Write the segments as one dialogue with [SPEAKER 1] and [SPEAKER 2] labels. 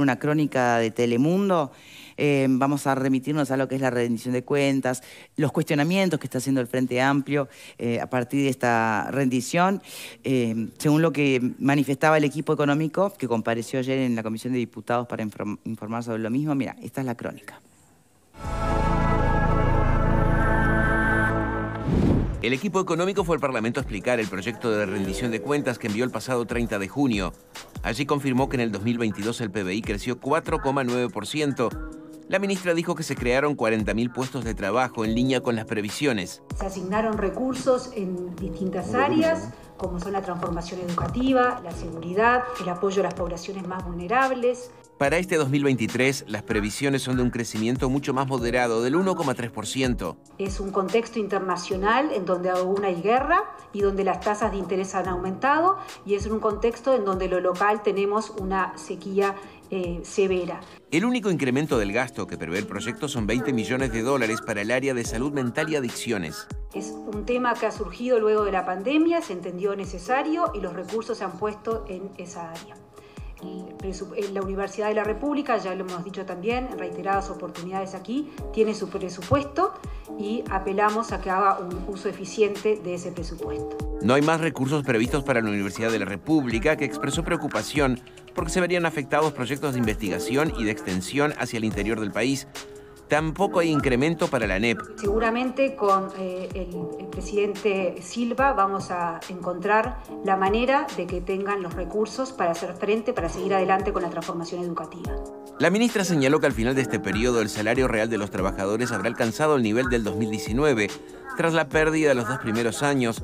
[SPEAKER 1] una crónica de Telemundo, eh, vamos a remitirnos a lo que es la rendición de cuentas, los cuestionamientos que está haciendo el Frente Amplio eh, a partir de esta rendición. Eh, según lo que manifestaba el equipo económico, que compareció ayer en la Comisión de Diputados para informar sobre lo mismo, mira, esta es la crónica.
[SPEAKER 2] El equipo económico fue al Parlamento a explicar el proyecto de rendición de cuentas que envió el pasado 30 de junio. Allí confirmó que en el 2022 el PBI creció 4,9%. La ministra dijo que se crearon 40.000 puestos de trabajo en línea con las previsiones.
[SPEAKER 3] Se asignaron recursos en distintas áreas, como son la transformación educativa, la seguridad, el apoyo a las poblaciones más vulnerables.
[SPEAKER 2] Para este 2023, las previsiones son de un crecimiento mucho más moderado, del 1,3%.
[SPEAKER 3] Es un contexto internacional en donde aún hay guerra y donde las tasas de interés han aumentado y es un contexto en donde lo local tenemos una sequía eh, severa.
[SPEAKER 2] El único incremento del gasto que prevé el proyecto son 20 millones de dólares para el área de salud mental y adicciones.
[SPEAKER 3] Es un tema que ha surgido luego de la pandemia, se entendió necesario y los recursos se han puesto en esa área. Eh, eh, la Universidad de la República, ya lo hemos dicho también en reiteradas oportunidades aquí, tiene su presupuesto y apelamos a que haga un uso eficiente de ese presupuesto.
[SPEAKER 2] No hay más recursos previstos para la Universidad de la República, que expresó preocupación porque se verían afectados proyectos de investigación y de extensión hacia el interior del país, Tampoco hay incremento para la NEP.
[SPEAKER 3] Seguramente con eh, el, el, presidente Silva vamos a encontrar la manera de que tengan los recursos para hacer frente, para seguir adelante con la transformación educativa.
[SPEAKER 2] La ministra señaló que al final de este periodo el salario real de los trabajadores habrá alcanzado el nivel del 2019, tras la pérdida de los dos primeros años.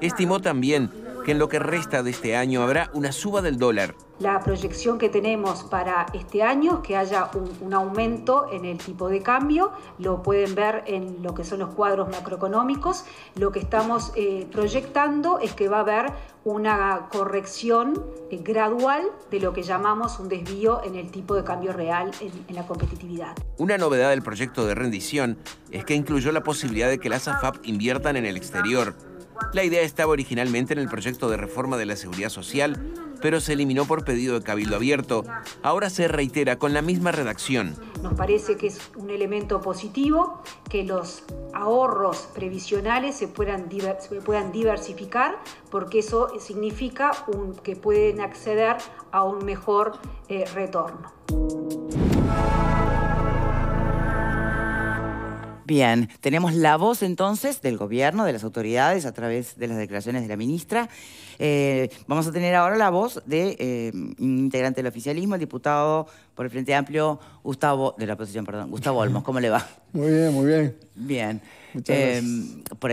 [SPEAKER 2] Estimó también que en lo que resta de este año habrá una suba del dólar
[SPEAKER 3] la proyección que tenemos para este año, que haya un, aumento en el tipo de cambio, lo pueden ver en lo que son los cuadros macroeconómicos, lo que estamos eh, proyectando es que va a haber una corrección eh, gradual de lo que llamamos un desvío en el tipo de cambio real en la competitividad.
[SPEAKER 2] Una novedad del proyecto de rendición es que incluyó la posibilidad de que las AFAP inviertan en el exterior la idea estaba originalmente en el proyecto de reforma de la seguridad social, pero se eliminó por pedido de Cabildo Abierto. Ahora se reitera con la misma redacción.
[SPEAKER 3] Nos parece que es un elemento positivo que los ahorros previsionales se puedan, diversificar porque eso significa que pueden acceder a un mejor eh, retorno.
[SPEAKER 1] Bien, tenemos la voz entonces del gobierno, de las autoridades, a través de las declaraciones de la ministra. Eh, vamos a tener ahora la voz de eh, integrante del oficialismo, el diputado por el Frente Amplio, Gustavo, de la oposición, perdón, Gustavo Olmos, ¿cómo le va?
[SPEAKER 4] Muy bien, muy bien.
[SPEAKER 1] Bien. Muchas gracias. Eh, por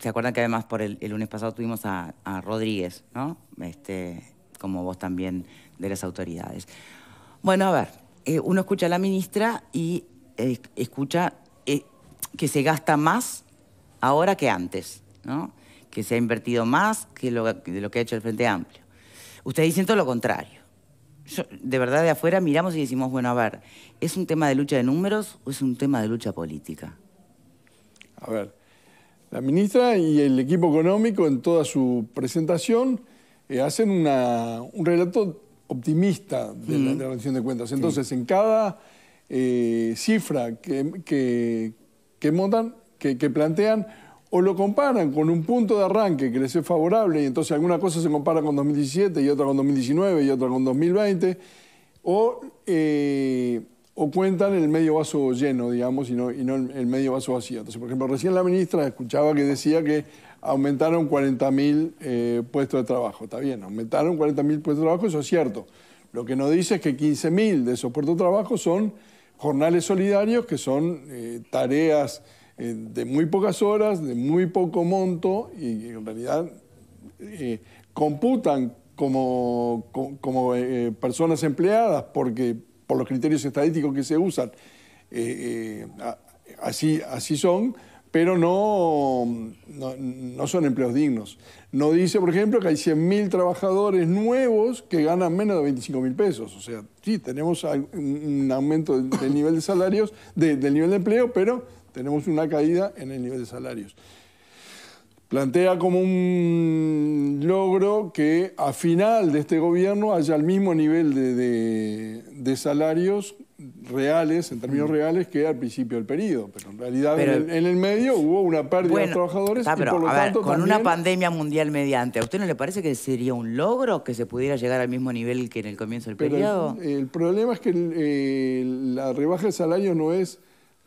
[SPEAKER 1] ¿Se acuerdan que además por el, lunes pasado tuvimos a, Rodríguez, ¿no? Este, como voz también de las autoridades. Bueno, a ver, uno escucha a la ministra y escucha que se gasta más ahora que antes, ¿no? que se ha invertido más que lo, de lo que ha hecho el Frente Amplio. Ustedes dicen todo lo contrario. de verdad, de afuera miramos y decimos, bueno, a ver, ¿es un tema de lucha de números o es un tema de lucha política?
[SPEAKER 4] A ver, la ministra y el equipo económico en toda su presentación eh, hacen un relato optimista de, la, mm. rendición de cuentas. Entonces, en cada eh, cifra que, que montan, que, plantean o lo comparan con un punto de arranque que les es favorable y entonces alguna cosa se compara con 2017 y otra con 2019 y otra con 2020, eh, o, cuentan el medio vaso lleno, digamos, y no, el medio vaso vacío. Entonces, por ejemplo, recién la ministra escuchaba que decía que aumentaron 40.000 eh, puestos de trabajo. Está bien, aumentaron 40.000 puestos de trabajo, eso es cierto. Lo que nos dice es que 15.000 de esos puestos de trabajo son jornales solidarios, que son eh, tareas eh, de muy pocas horas, de muy poco monto, y en realidad eh, computan como, como personas empleadas, porque por los criterios estadísticos que se usan, así, así son, pero no, no, son empleos dignos. No dice, por ejemplo, que hay 100.000 trabajadores nuevos que ganan menos de 25.000 pesos. O sea, sí, tenemos un aumento del nivel de salarios, del nivel de empleo, pero tenemos una caída en el nivel de salarios. Plantea como un logro que a final de este gobierno haya el mismo nivel de salarios reales, en términos mm. reales, que al principio del periodo. Pero en realidad en, el, medio hubo una pérdida de trabajadores ah, y por lo tanto Con una
[SPEAKER 1] pandemia mundial mediante, ¿a usted no le parece que sería un logro que se pudiera llegar al mismo nivel que en el comienzo del periodo?
[SPEAKER 4] El, problema es que eh, la rebaja de salario no es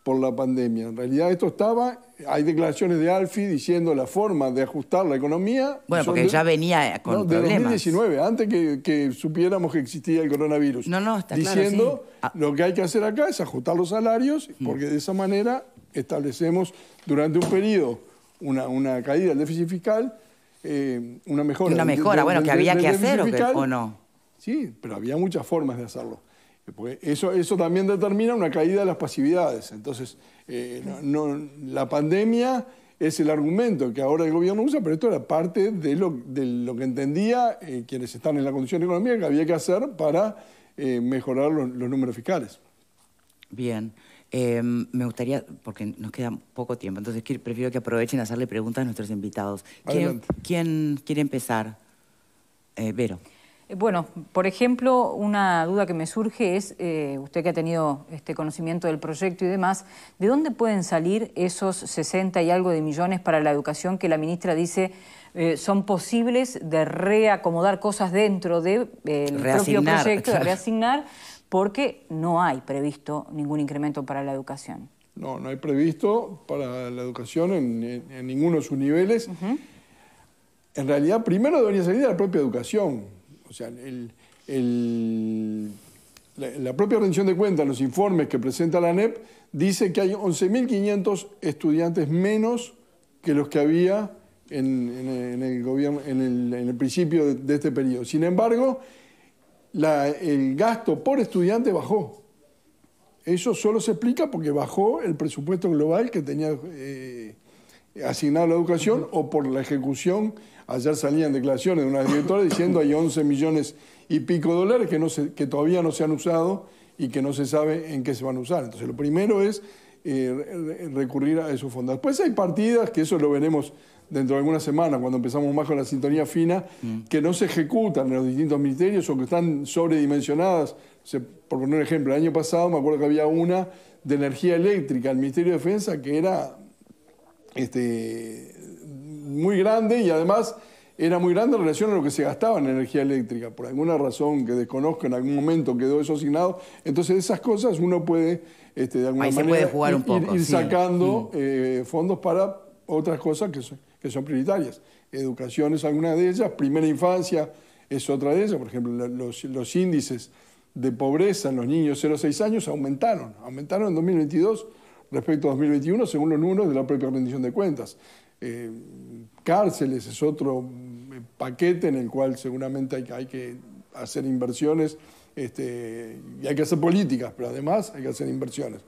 [SPEAKER 4] por la pandemia. En realidad esto estaba, hay declaraciones de Alfi diciendo la forma de ajustar la economía. Bueno, porque ya
[SPEAKER 1] venía con no, problemas.
[SPEAKER 4] De 2019, antes que, supiéramos que existía el coronavirus. No, no, está Diciendo claro, ah. lo que hay que hacer acá es ajustar los salarios, mm. porque de esa manera establecemos durante un periodo una, caída del déficit fiscal, eh, una mejora. Una mejora, bueno, que había que hacer o no. Sí, pero había muchas formas de hacerlo eso, eso también determina una caída de las pasividades. Entonces, eh, la pandemia es el argumento que ahora el gobierno usa, pero esto era parte de lo, que entendía eh, quienes están en la condición económica que había que hacer para eh, mejorar los, números fiscales.
[SPEAKER 1] Bien. Em, me gustaría, porque nos queda poco tiempo, entonces prefiero que aprovechen a hacerle preguntas a nuestros invitados. ¿quién quiere empezar? Vero.
[SPEAKER 3] Eh, bueno, por ejemplo, una duda que me surge es, eh, usted que ha tenido este conocimiento del proyecto y demás, ¿de dónde pueden salir esos 60 y algo de millones para la educación que la ministra dice eh, son posibles de reacomodar cosas dentro del de, propio proyecto, de reasignar, porque no hay previsto ningún incremento para la educación?
[SPEAKER 4] No, no hay previsto para la educación en, ninguno de sus niveles. En realidad, primero debería salir de la propia educación o sea, la, propia rendición de cuentas, los informes que presenta la ANEP, dice que hay 11.500 estudiantes menos que los que había en, el, gobierno, en, el, principio de, este periodo. Sin embargo, el gasto por estudiante bajó. Eso solo se explica porque bajó el presupuesto global que tenía eh, asignado a la educación o por la ejecución. Ayer salían declaraciones de una directora diciendo hay 11 millones y pico de dólares que, no se, que todavía no se han usado y que no se sabe en qué se van a usar. Entonces, lo primero es eh, recurrir a esos fondos. Después hay partidas, que eso lo veremos dentro de algunas semanas, cuando empezamos más con la sintonía fina, mm. que no se ejecutan en los distintos ministerios o que están sobredimensionadas. por poner un ejemplo, el año pasado me acuerdo que había una de energía eléctrica, el Ministerio de Defensa, que era este, muy grande y además era muy grande en relación a lo que se gastaba en energía eléctrica. Por alguna razón que desconozco, en algún momento quedó eso asignado. Entonces, esas cosas uno puede, este, de alguna manera, ir, sacando fondos para otras cosas que son, prioritarias. Educación es alguna de ellas, primera infancia es otra de ellas. Por ejemplo, los, los índices de pobreza en los niños 0 a 6 años aumentaron. Aumentaron en 2022 respecto a 2021, según los uno de la propia rendición de cuentas. Eh, cárceles es otro eh, paquete en el cual seguramente hay, que hacer inversiones este, y hay que hacer políticas, pero además hay que hacer inversiones.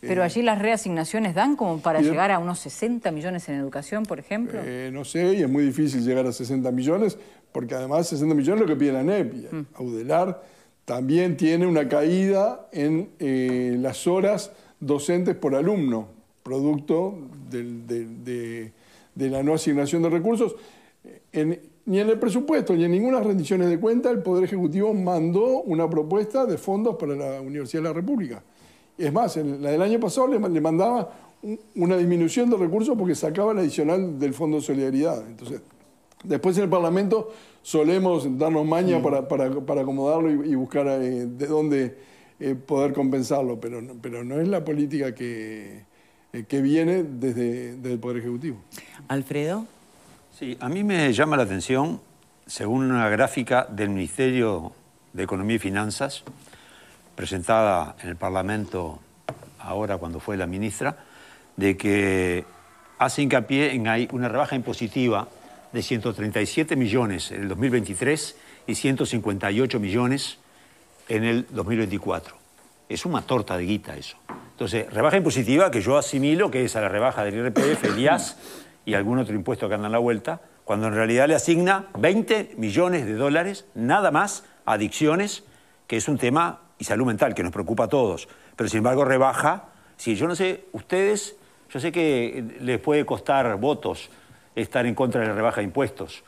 [SPEAKER 4] Pero eh, allí
[SPEAKER 3] las reasignaciones dan como para llegar a unos 60 millones en educación, por ejemplo.
[SPEAKER 4] no sé, y es muy difícil llegar a 60 millones, porque además 60 millones es lo que pide la ANEP. Mm. Audelar también tiene una caída en las horas docentes por alumno, producto de, la no asignación de recursos. ni en el presupuesto ni en ninguna rendición de cuentas el Poder Ejecutivo mandó una propuesta de fondos para la Universidad de la República. Es más, en la del año pasado le, mandaba una disminución de recursos porque sacaba la adicional del Fondo de Solidaridad. Entonces, después en el Parlamento solemos darnos maña mm. para, acomodarlo y, buscar eh, de dónde eh, poder compensarlo, pero, pero no es la política que, eh, que viene desde, desde, el Poder Ejecutivo. Alfredo.
[SPEAKER 5] Sí, a mí me llama la atención, según una gráfica del Ministerio de Economía y Finanzas, presentada en el Parlamento ahora cuando fue la ministra, de que hace hincapié en hay una rebaja impositiva de 137 millones en el 2023 y 158 millones en el 2024. Es una torta de guita eso. Entonces, rebaja impositiva que yo asimilo que es a la rebaja del IRPF, el IAS y algún otro impuesto que anda en la vuelta, cuando en realidad le asigna 20 millones de dólares nada más a adicciones, que es un tema y salud mental que nos preocupa a todos. Pero sin embargo, rebaja. Si yo no sé, ustedes, yo sé que les puede costar votos estar en contra de la rebaja de impuestos,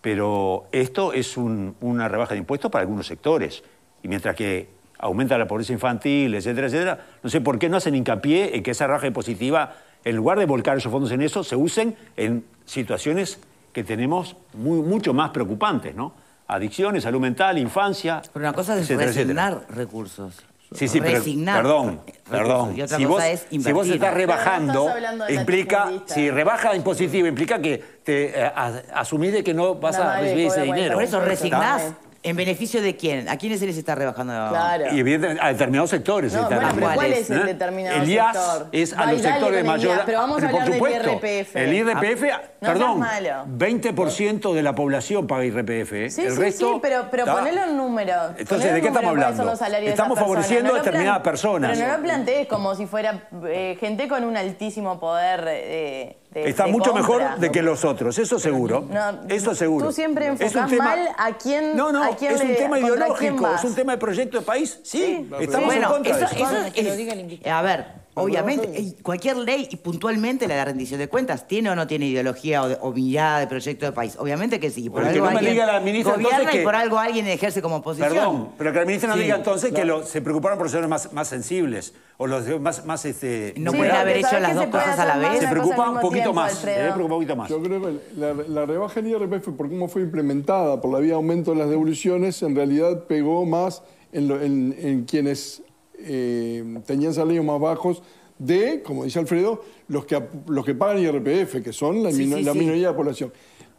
[SPEAKER 5] pero esto es una rebaja de impuestos para algunos sectores y mientras que aumenta la pobreza infantil, etcétera, etcétera, no sé por qué no hacen hincapié en que esa raja positiva, en lugar de volcar esos fondos en eso, se usen en situaciones que tenemos mucho más preocupantes, ¿no? Adicciones, salud mental, infancia. Pero una cosa es resignar
[SPEAKER 1] recursos.
[SPEAKER 5] Sí, sí, pero, perdón, perdón. Y otra si, cosa vos, es si vos estás rebajando, implica, si rebaja impositiva, implica que te eh, asumís de que no vas a recibir ese dinero. Por eso resignás.
[SPEAKER 1] ¿En beneficio de quién? ¿A quiénes se les está rebajando? Claro. Y
[SPEAKER 5] evidentemente a determinados sectores. ¿cuál es el ¿eh? determinado el sector? es a los sectores mayores. Pero vamos a hablar del IRPF. El IRPF, ah, perdón, 20% de la población paga IRPF. ¿eh? Sí, sí, sí, pero, pero ponelo
[SPEAKER 1] en número. Entonces, ¿de qué estamos hablando? Estamos favoreciendo a determinadas personas. Pero no lo plantees como si fuera eh, gente con un altísimo poder este, Está mucho mejor de
[SPEAKER 5] que los otros, eso seguro. eso seguro. Tú siempre enfocas mal
[SPEAKER 1] a quién No, no, a quién es un tema ideológico, es un
[SPEAKER 5] tema de proyecto de país, sí. Estamos en contra eso, de eso. eso
[SPEAKER 1] es, a ver, Obviamente, cualquier ley y puntualmente la de rendición de cuentas, ¿tiene o no tiene ideología o, mirada de proyecto de país? Obviamente que sí. que no me diga la ministra que, por algo alguien ejerce como oposición. Perdón, pero que la ministra no diga
[SPEAKER 5] entonces que se preocuparon por ser más, más sensibles o los más, más este, No pueden haber hecho las dos cosas a la vez. Se preocupa un poquito más. Se eh, un poquito más. Yo
[SPEAKER 4] creo que la, la rebaja en IRPF, por cómo fue implementada, por la vía aumento de las devoluciones, en realidad pegó más en, en quienes eh, tenían salarios más bajos de, como dice Alfredo, los que, los que pagan IRPF, que son la, minoría de la población.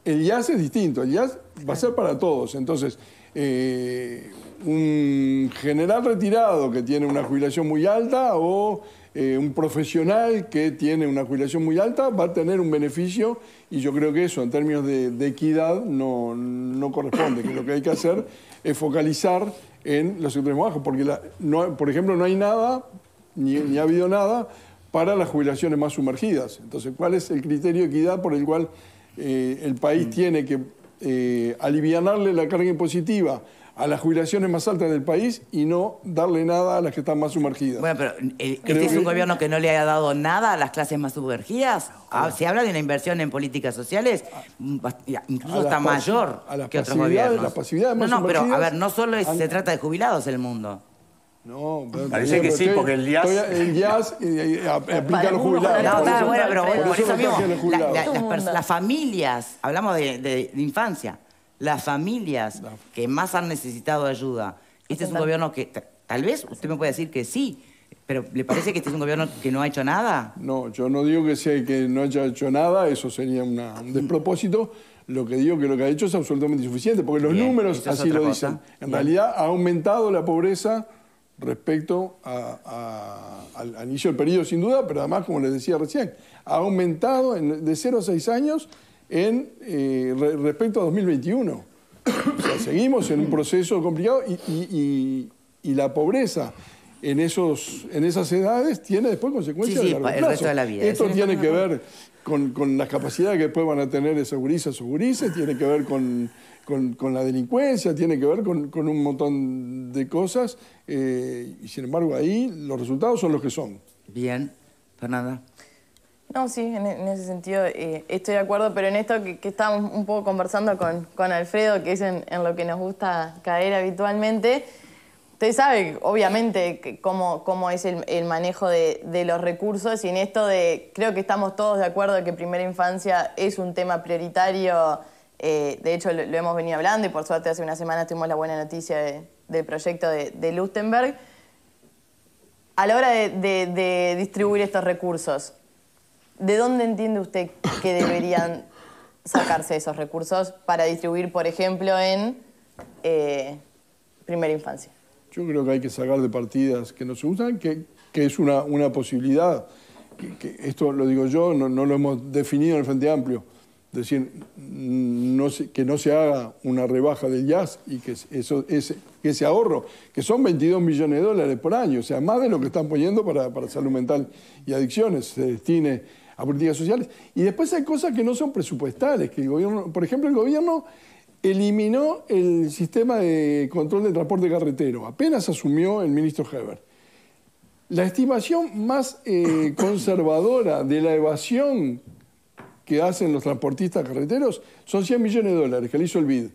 [SPEAKER 4] El IAS es distinto, el IAS va a ser para todos. Entonces, eh, un general retirado que tiene una jubilación muy alta o eh, un profesional que tiene una jubilación muy alta va a tener un beneficio y yo creo que eso en términos de, equidad no, corresponde, que lo que hay que hacer es focalizar en los sectores bajos, porque por ejemplo no hay nada, ni, ha habido nada, para las jubilaciones más sumergidas. Entonces, ¿cuál es el criterio de equidad por el cual eh, el país tiene que eh, aliviarle la carga impositiva? a las jubilaciones más altas del país y no darle nada a las que están más sumergidas. Bueno, pero eh, este es un gobierno
[SPEAKER 1] que no le haya dado nada a las clases más sumergidas. Ah, si se habla de una inversión en políticas sociales,
[SPEAKER 4] mm, incluso está mayor que otros
[SPEAKER 1] gobiernos. más no, no, pero a ver, no solo se trata de jubilados el mundo.
[SPEAKER 4] No, parece que sí, porque el IAS. El IAS aplica a los jubilados. No, está bueno, pero por eso, mismo, las
[SPEAKER 1] familias, hablamos de infancia las familias que más han necesitado ayuda. Este es un gobierno que, tal vez usted me puede decir que sí, pero ¿le parece que este es un gobierno que no ha hecho nada?
[SPEAKER 4] No, yo no digo que sea que no haya hecho nada, eso sería un despropósito. Lo que digo que lo que ha hecho es absolutamente insuficiente, porque los números así lo dicen. En realidad ha aumentado la pobreza respecto al, inicio del periodo, sin duda, pero además, como les decía recién, ha aumentado de 0 a 6 años en, eh, respecto a 2021. seguimos en un proceso complicado y, la pobreza en, esos, en esas edades tiene después consecuencias sí, de largo plazo. la vida. Esto tiene que ver con, con, las capacidades que después van a tener esas gurisas o gurises, tiene que ver con, la delincuencia, tiene que ver con, un montón de cosas. Eh, y sin embargo, ahí los resultados son los que son. Bien, nada.
[SPEAKER 1] No, sí, en, ese sentido eh, estoy de acuerdo, pero en esto que, estábamos un poco conversando con, Alfredo, que es en, lo que nos gusta caer habitualmente, usted sabe, obviamente, cómo, es el, manejo de, los recursos y en esto de, creo que estamos todos de acuerdo que primera infancia es un tema prioritario, eh, de hecho lo, hemos venido hablando y por suerte hace una semana tuvimos la buena noticia del proyecto de, de Lustenberg. A la hora de distribuir estos recursos, ¿de dónde entiende usted que deberían sacarse esos recursos para distribuir, por ejemplo, en
[SPEAKER 4] eh, primera infancia? Yo creo que hay que sacar de partidas que no se usan, que, es una, posibilidad. esto lo digo yo, no, lo hemos definido en el Frente Amplio. decir, mm, que no se haga una rebaja del jazz y que, eso, ese, que ese ahorro, que son 22 millones de dólares por año, o sea, más de lo que están poniendo para, para salud mental y adicciones, se destine a políticas sociales. Y después hay cosas que no son presupuestales, que el gobierno, por ejemplo, el gobierno eliminó el sistema de control del transporte carretero, apenas asumió el ministro Heber. La estimación más eh, conservadora de la evasión que hacen los transportistas carreteros son 100 millones de dólares, que le hizo el BID.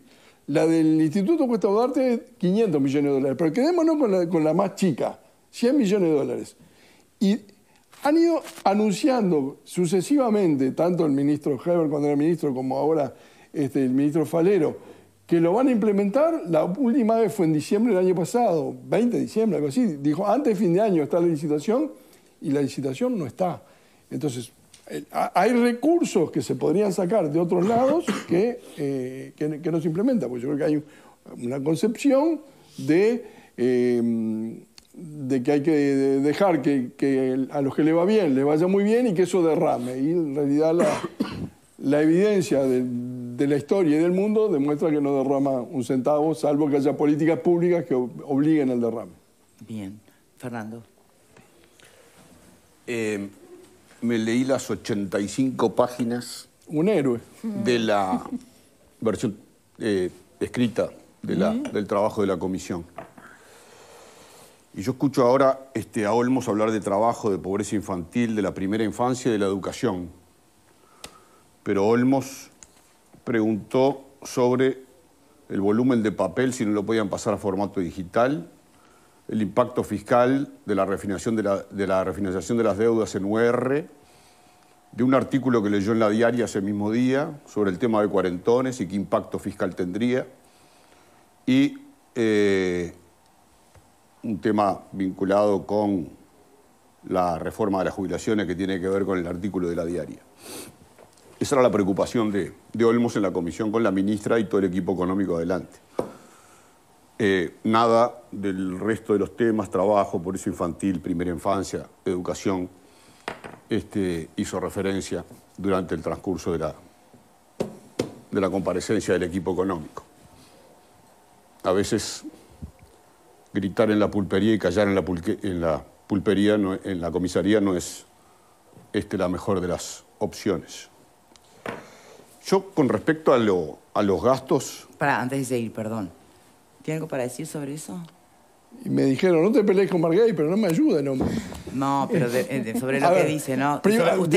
[SPEAKER 4] La del Instituto Cuesta duarte 500 millones de dólares. Pero quedémonos con la, con la más chica, 100 millones de dólares. Y han ido anunciando sucesivamente, tanto el ministro Heber cuando era ministro como ahora este, el ministro Falero, que lo van a implementar. La última vez fue en diciembre del año pasado, 20 de diciembre, algo así. Dijo, antes de fin de año está la licitación y la licitación no está. Entonces, eh, hay recursos que se podrían sacar de otros lados eh, que, que, no se implementan, porque yo creo que hay una concepción de... Eh, de que hay que dejar que, a los que le va bien, le vaya muy bien y que eso derrame. Y en realidad la, evidencia de, la historia y del mundo demuestra que no derrama un centavo, salvo que haya políticas públicas que obliguen al derrame. Bien. Fernando.
[SPEAKER 6] Eh, me leí las 85 páginas... Un héroe. ...de la versión eh, escrita del trabajo de la comisión. Y yo escucho ahora este, a Olmos hablar de trabajo, de pobreza infantil, de la primera infancia y de la educación. Pero Olmos preguntó sobre el volumen de papel, si no lo podían pasar a formato digital, el impacto fiscal de la, refinanciación de, las deudas en UR, de un artículo que leyó en la diaria ese mismo día sobre el tema de cuarentones y qué impacto fiscal tendría, y eh, un tema vinculado con la reforma de las jubilaciones que tiene que ver con el artículo de la diaria. Esa era la preocupación de, Olmos en la comisión con la ministra y todo el equipo económico adelante. Eh, nada del resto de los temas, trabajo, por eso infantil, primera infancia, educación, este, hizo referencia durante el transcurso de la, de la comparecencia del equipo económico. A veces gritar en la pulpería y callar en la, en la pulpería, no, en la comisaría, no es este, la mejor de las opciones. Yo, con respecto a, lo, a los gastos... Para, antes
[SPEAKER 1] de ir, perdón. ¿Tiene algo para decir sobre eso?
[SPEAKER 4] Y me dijeron, no te pelees con Margay, pero no me ayuda no hombre. No, pero eh, sobre lo que dice, ¿no?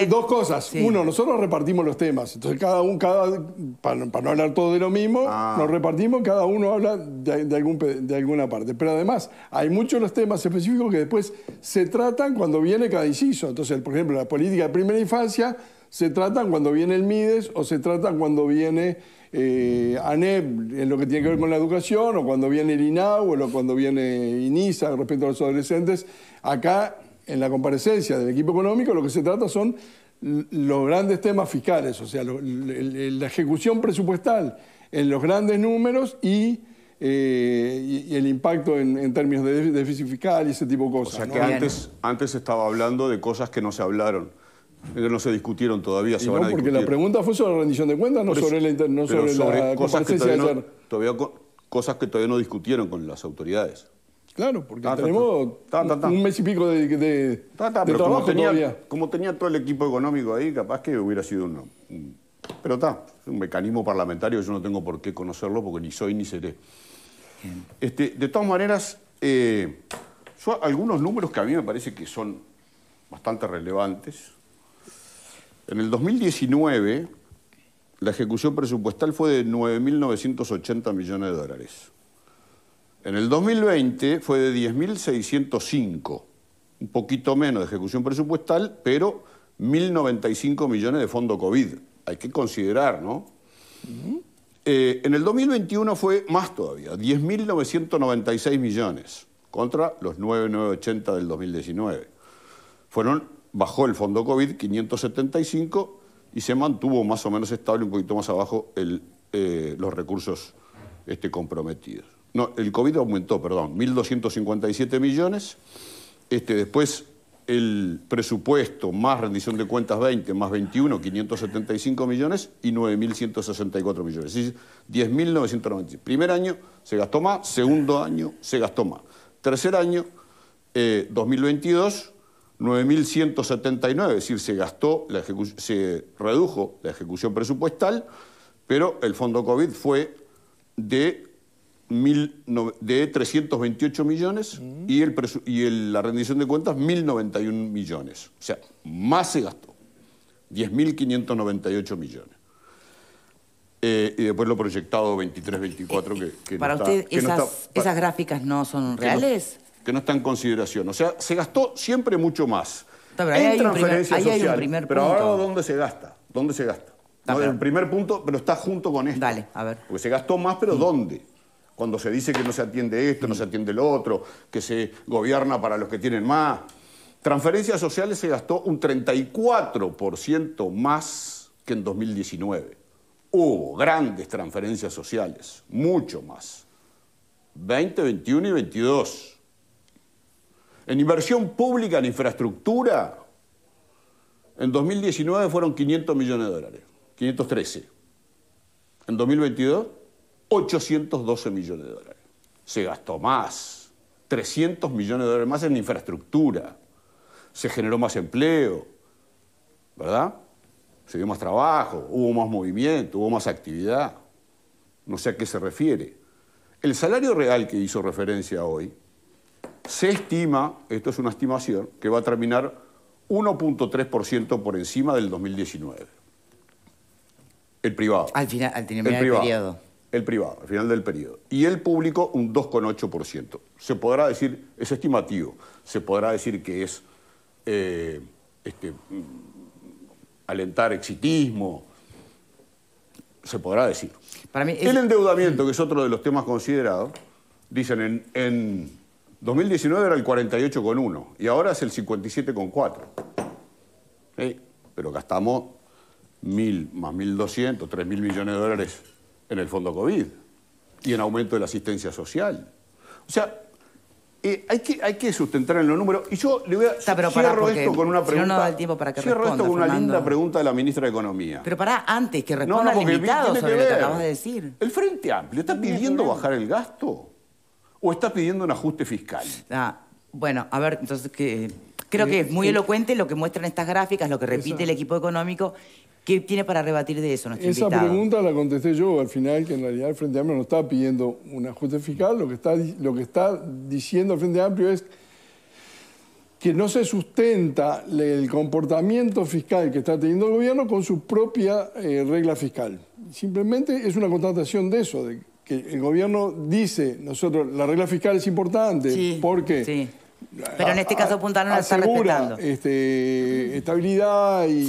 [SPEAKER 4] Dos cosas. Uno, nosotros repartimos los temas. Entonces, cada uno, cada, para, no hablar todo de lo mismo, ah. nos repartimos, cada uno habla de, de, algún, de alguna parte. Pero además, hay muchos los temas específicos que después se tratan cuando viene cada inciso. Entonces, por ejemplo, la política de primera infancia se tratan cuando viene el MIDES o se tratan cuando viene eh, ANEP en lo que tiene que ver con la educación o cuando viene el INAU o cuando viene INISA respecto a los adolescentes. Acá, en la comparecencia del equipo económico, lo que se trata son los grandes temas fiscales, o sea, la ejecución presupuestal en los grandes números y eh, el impacto en, términos de déficit fiscal y ese tipo de cosas.
[SPEAKER 6] O sea, que antes, antes estaba hablando de cosas que no se hablaron no se discutieron todavía, Porque la
[SPEAKER 4] pregunta fue sobre la rendición de cuentas, no sobre la, no cosas que todavía,
[SPEAKER 6] no, cosas que todavía no discutieron con las autoridades.
[SPEAKER 4] Claro, porque tenemos un mes y pico de, como tenía,
[SPEAKER 6] Como tenía todo el equipo económico ahí, capaz que hubiera sido Un, pero está, un mecanismo parlamentario, yo no tengo por qué conocerlo porque ni soy ni seré. Este, de todas maneras, eh, algunos números que a mí me parece que son bastante relevantes, en el 2019, la ejecución presupuestal fue de 9.980 millones de dólares. En el 2020 fue de 10.605, un poquito menos de ejecución presupuestal, pero 1.095 millones de fondo COVID. Hay que considerar, ¿no? Eh, en el 2021 fue más todavía, 10.996 millones contra los 9.980 del 2019. Fueron bajó el fondo COVID, 575, y se mantuvo más o menos estable, un poquito más abajo, el, eh, los recursos este, comprometidos. No, el COVID aumentó, perdón, 1.257 millones. Este, después el presupuesto más rendición de cuentas 20 más 21, 575 millones y 9.164 millones. Es 10.990. Primer año se gastó más, segundo año se gastó más. Tercer año, 2022, eh, 9.179, es decir, se gastó, se redujo la ejecución presupuestal, pero el fondo COVID fue de, 328 millones y, el y la rendición de cuentas 1.091 millones. O sea, más se gastó, 10.598 millones. Eh, y después lo proyectado 23-24 eh, que, eh, Para no usted, esas,
[SPEAKER 1] esas, gráficas no son reales?
[SPEAKER 6] no está en consideración. O sea, se gastó siempre mucho más. hay ahora, ¿dónde se gasta? ¿Dónde se gasta? el primer punto, pero está junto con esto. Dale, a ver. Porque se gastó más, pero ¿dónde? Cuando se dice que no se atiende esto, no se atiende lo otro, que se gobierna para los que tienen más. Transferencias sociales se gastó un 34% más que en 2019. Hubo grandes transferencias sociales, mucho más. 20, 21 y 22. En inversión pública en infraestructura, en 2019 fueron 500 millones de dólares, 513. En 2022, 812 millones de dólares. Se gastó más, 300 millones de dólares más en infraestructura. Se generó más empleo, ¿verdad? Se dio más trabajo, hubo más movimiento, hubo más actividad. No sé a qué se refiere. El salario real que hizo referencia hoy, se estima, esto es una estimación, que va a terminar 1.3% por encima del 2019. El privado.
[SPEAKER 1] Al final, al periodo.
[SPEAKER 6] El privado, al final del periodo. Y el público un 2,8%. Se podrá decir, es estimativo, se podrá decir que es eh, este, mm, alentar exitismo, se podrá decir. El endeudamiento, mm. que es otro de los temas considerados, dicen en 2019 era el 48,1 y ahora es el 57,4. Pero gastamos 1.000 más 1.200, 3.000 millones de dólares en el fondo COVID y en aumento de la asistencia social. O sea, eh, hay, que, sustentar en los números. Y yo le voy a cierro esto con una pregunta. No da el tiempo para que cierro esto con una linda pregunta de la ministra de Economía. Pero
[SPEAKER 1] pará, antes que responda no, invitado sobre lo que acabas de decir.
[SPEAKER 6] El Frente Amplio está pidiendo bajar el gasto o está pidiendo un ajuste fiscal? Ah, bueno, a ver,
[SPEAKER 1] entonces que creo eh, que es muy eh, elocuente lo que muestran estas gráficas, lo que repite el equipo económico. ¿Qué tiene para rebatir de eso Esa pregunta
[SPEAKER 4] la contesté yo al final, que en realidad el Frente Amplio no está pidiendo un ajuste fiscal, lo que está, diciendo el Frente Amplio es que no se sustenta el comportamiento fiscal que está teniendo el gobierno con su propia eh, regla fiscal. Simplemente es una constatación de eso, de el gobierno dice, nosotros, la regla fiscal es importante, porque... Sí. Ah, pero en este caso
[SPEAKER 1] Punta a respetando.
[SPEAKER 4] Este, estabilidad y,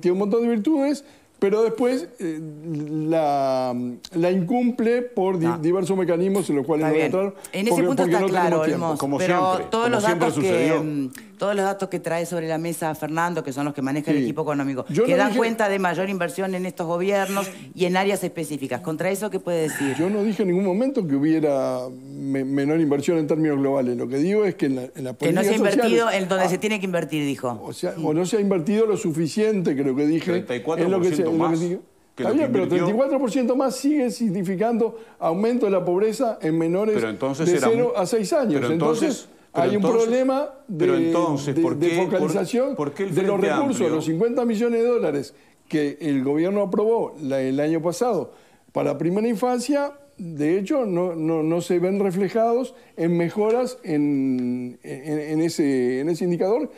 [SPEAKER 4] tiene un montón de virtudes, pero después eh, la, incumple por ah. diversos mecanismos en los cuales no En ese punto está claro, como pero siempre, todos los Sucedió. Mm,
[SPEAKER 1] todos los datos que trae sobre la mesa Fernando, que son los que maneja el equipo económico, que dan cuenta de mayor inversión en estos gobiernos y en áreas específicas. ¿Contra eso qué puede decir? Yo
[SPEAKER 4] no dije en ningún momento que hubiera menor inversión en términos globales. Lo que digo es que en la, en Que no se ha invertido en donde ah. se tiene que invertir, dijo. O sea, o no se ha invertido lo suficiente, creo que dije. 34% más. pero 34% más sigue significando aumento de la pobreza en menores de 0 a 6 años. Pero entonces hay un problema de, focalización de los recursos, los 50 millones de dólares que el gobierno aprobó el año pasado para primera infancia, de hecho, no, se ven reflejados en mejoras en, ese, indicador,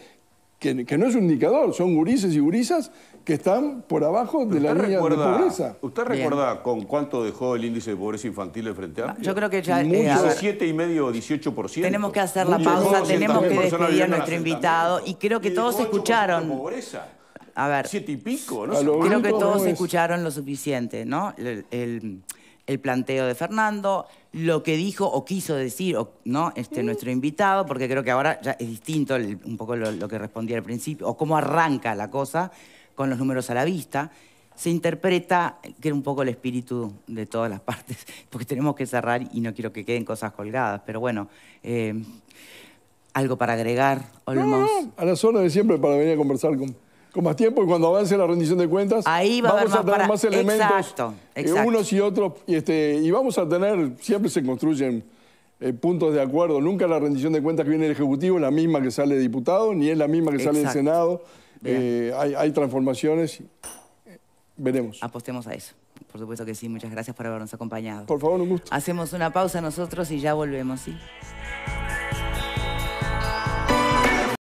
[SPEAKER 4] que, que no es un indicador, son gurises y gurisas que están por abajo de la línea de pobreza. ¿Usted recuerda
[SPEAKER 6] con cuánto dejó el índice de pobreza infantil de Frente Amplio? Yo creo que ya... Eh, 17,5 o 18%. Tenemos que hacer la pausa, tenemos que despedir a nuestro
[SPEAKER 1] invitado y creo que todos escucharon... Pobreza.
[SPEAKER 6] A ver... Siete y pico, ¿no?
[SPEAKER 1] Creo que todos escucharon lo suficiente, ¿no? el, planteo de Fernando, lo que dijo o quiso decir ¿no? este, mm. nuestro invitado, porque creo que ahora ya es distinto un poco lo, lo, que respondía al principio, o cómo arranca la cosa, con los números a la vista, se interpreta, que era un poco el espíritu de todas las partes, porque tenemos que cerrar y no quiero que queden cosas colgadas, pero bueno, eh, algo para
[SPEAKER 4] agregar, Olmos. No, a la zona de siempre para venir a conversar con, más tiempo y cuando avance la rendición de cuentas, Ahí vamos a, tener más elementos, exacto, eh, exacto. unos y otros, este, y, vamos a tener, siempre se construyen eh, puntos de acuerdo, nunca la rendición de cuentas que viene del Ejecutivo es la misma que sale de diputado, ni es la misma que sale del Senado. Eh, hay, hay, transformaciones, eh,
[SPEAKER 1] veremos. Apostemos a eso. Por supuesto que sí, muchas gracias por habernos acompañado. Por favor, un gusto. Hacemos una pausa nosotros y ya volvemos, ¿sí?